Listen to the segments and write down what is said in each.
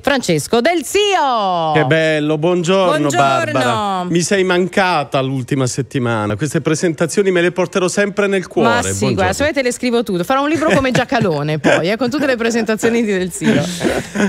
Francesco Del Zio. Che bello, buongiorno, buongiorno, Barbara. Mi sei mancata l'ultima settimana. Queste presentazioni me le porterò sempre nel cuore. Ma sì, buongiorno. guarda, se volete le scrivo tutto. Farò un libro come Giacalone poi, eh, con tutte le presentazioni di Del Zio.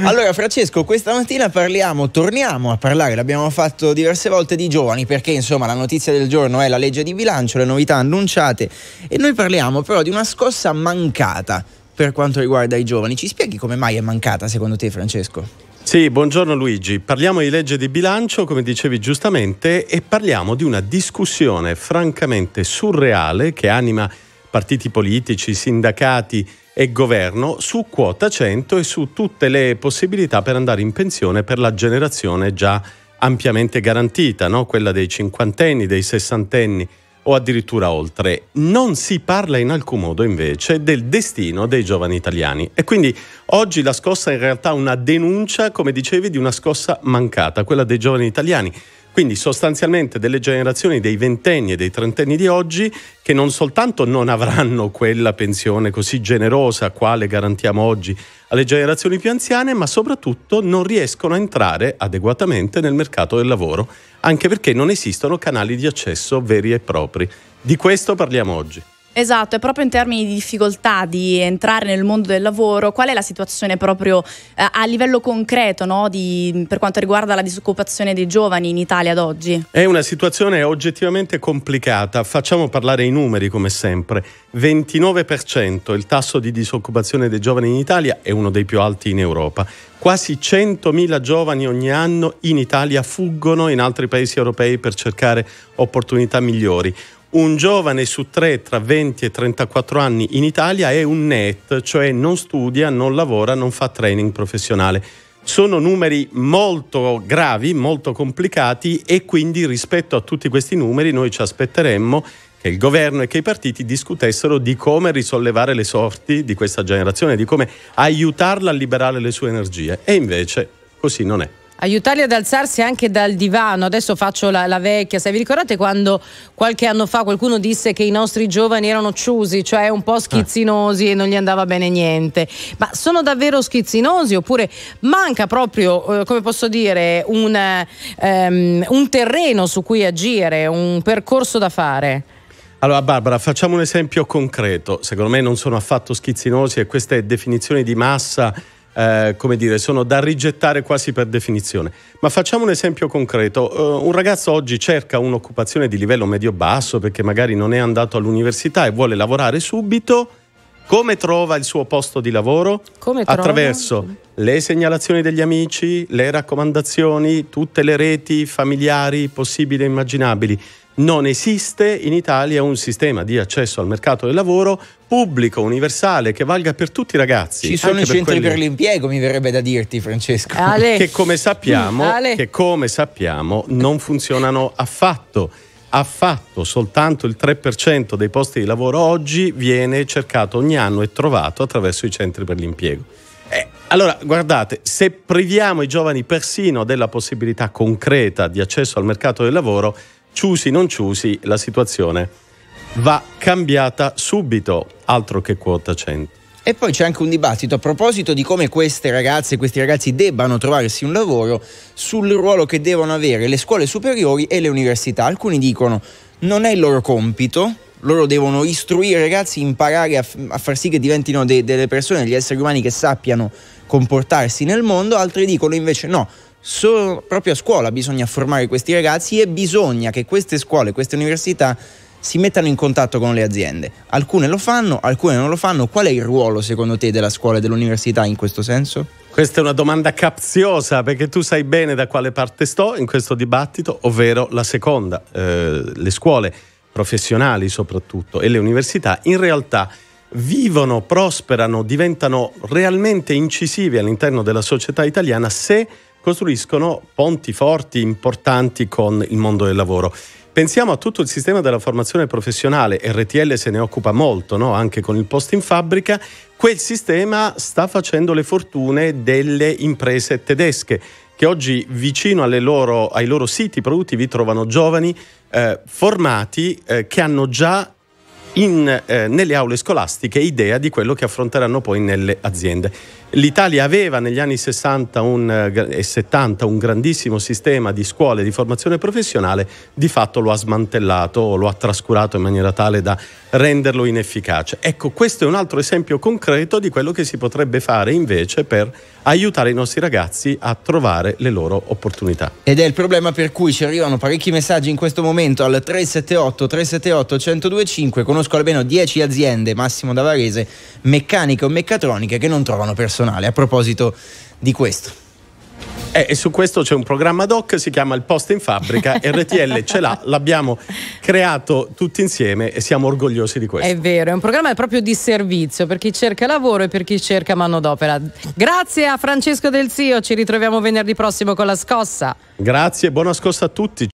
Allora, Francesco, questa mattina parliamo, torniamo a parlare, l'abbiamo fatto diverse volte di giovani, perché insomma la notizia del giorno è la legge di bilancio, le novità annunciate e noi parliamo però di una scossa mancata per quanto riguarda i giovani. Ci spieghi come mai è mancata secondo te Francesco? Sì, buongiorno Luigi. Parliamo di legge di bilancio, come dicevi giustamente, e parliamo di una discussione francamente surreale che anima partiti politici, sindacati e governo su quota 100 e su tutte le possibilità per andare in pensione per la generazione già ampiamente garantita, no? quella dei cinquantenni, dei sessantenni o addirittura oltre. Non si parla in alcun modo invece del destino dei giovani italiani e quindi oggi la scossa è in realtà una denuncia, come dicevi, di una scossa mancata, quella dei giovani italiani. Quindi sostanzialmente delle generazioni dei ventenni e dei trentenni di oggi che non soltanto non avranno quella pensione così generosa quale garantiamo oggi alle generazioni più anziane, ma soprattutto non riescono a entrare adeguatamente nel mercato del lavoro, anche perché non esistono canali di accesso veri e propri. Di questo parliamo oggi. Esatto, e proprio in termini di difficoltà di entrare nel mondo del lavoro, qual è la situazione proprio eh, a livello concreto no, di, per quanto riguarda la disoccupazione dei giovani in Italia ad oggi? È una situazione oggettivamente complicata, facciamo parlare i numeri come sempre. 29% il tasso di disoccupazione dei giovani in Italia è uno dei più alti in Europa. Quasi 100.000 giovani ogni anno in Italia fuggono in altri paesi europei per cercare opportunità migliori un giovane su tre tra 20 e 34 anni in Italia è un net, cioè non studia, non lavora, non fa training professionale. Sono numeri molto gravi, molto complicati e quindi rispetto a tutti questi numeri noi ci aspetteremmo che il governo e che i partiti discutessero di come risollevare le sorti di questa generazione, di come aiutarla a liberare le sue energie. E invece così non è aiutarli ad alzarsi anche dal divano. Adesso faccio la, la vecchia, se vi ricordate quando qualche anno fa qualcuno disse che i nostri giovani erano ciusi, cioè un po' schizzinosi eh. e non gli andava bene niente. Ma sono davvero schizzinosi oppure manca proprio, eh, come posso dire, un, ehm, un terreno su cui agire, un percorso da fare? Allora Barbara, facciamo un esempio concreto. Secondo me non sono affatto schizzinosi e queste definizioni di massa eh, come dire, sono da rigettare quasi per definizione. Ma facciamo un esempio concreto. Uh, un ragazzo oggi cerca un'occupazione di livello medio-basso perché magari non è andato all'università e vuole lavorare subito. Come trova il suo posto di lavoro? Attraverso le segnalazioni degli amici, le raccomandazioni, tutte le reti familiari possibili e immaginabili non esiste in Italia un sistema di accesso al mercato del lavoro pubblico, universale, che valga per tutti i ragazzi. Ci sono i centri per, quelli... per, l'impiego, mi verrebbe da dirti, Francesco. Che come, sappiamo, che come sappiamo non funzionano affatto affatto, soltanto il 3% dei posti di lavoro oggi viene cercato ogni anno e trovato attraverso i centri per l'impiego. Eh, allora, guardate, se priviamo i giovani persino della possibilità concreta di accesso al mercato del lavoro, ciusi non ciusi, la situazione va cambiata subito, altro che quota 100. E poi c'è anche un dibattito a proposito di come queste ragazze e questi ragazzi debbano trovarsi un lavoro sul ruolo che devono avere le scuole superiori e le università. Alcuni dicono non è il loro compito, loro devono istruire i ragazzi, imparare a, a, far sì che diventino de, delle persone, degli esseri umani che sappiano comportarsi nel mondo, altri dicono invece no, so, proprio a scuola bisogna formare questi ragazzi e bisogna che queste scuole, queste università si mettano in contatto con le aziende. Alcune lo fanno, alcune non lo fanno. Qual è il ruolo secondo te della scuola e dell'università in questo senso? Questa è una domanda capziosa perché tu sai bene da quale parte sto in questo dibattito, ovvero la seconda. Eh, le scuole professionali soprattutto e le università in realtà vivono, prosperano, diventano realmente incisivi all'interno della società italiana se costruiscono ponti forti, importanti con il mondo del lavoro. Pensiamo a tutto il sistema della formazione professionale, RTL se ne occupa molto, no? anche con il post in fabbrica, quel sistema sta facendo le fortune delle imprese tedesche che oggi vicino loro, ai loro siti produttivi trovano giovani eh, formati eh, che hanno già in, eh, nelle aule scolastiche idea di quello che affronteranno poi nelle aziende. L'Italia aveva negli anni 60 un, eh, e 70 un grandissimo sistema di scuole di formazione professionale, di fatto lo ha smantellato, o lo ha trascurato in maniera tale da renderlo inefficace. Ecco, questo è un altro esempio concreto di quello che si potrebbe fare invece per aiutare i nostri ragazzi a trovare le loro opportunità. Ed è il problema per cui ci arrivano parecchi messaggi in questo momento al 378 378 1025 con conosco almeno 10 aziende, Massimo da Varese, meccaniche o meccatroniche che non trovano personale. A proposito di questo. Eh, e su questo c'è un programma doc, si chiama Il Posto in Fabbrica, RTL ce l'ha, l'abbiamo creato tutti insieme e siamo orgogliosi di questo. È vero, è un programma proprio di servizio per chi cerca lavoro e per chi cerca manodopera. Grazie a Francesco Del Zio, ci ritroviamo venerdì prossimo con la scossa. Grazie, buona scossa a tutti.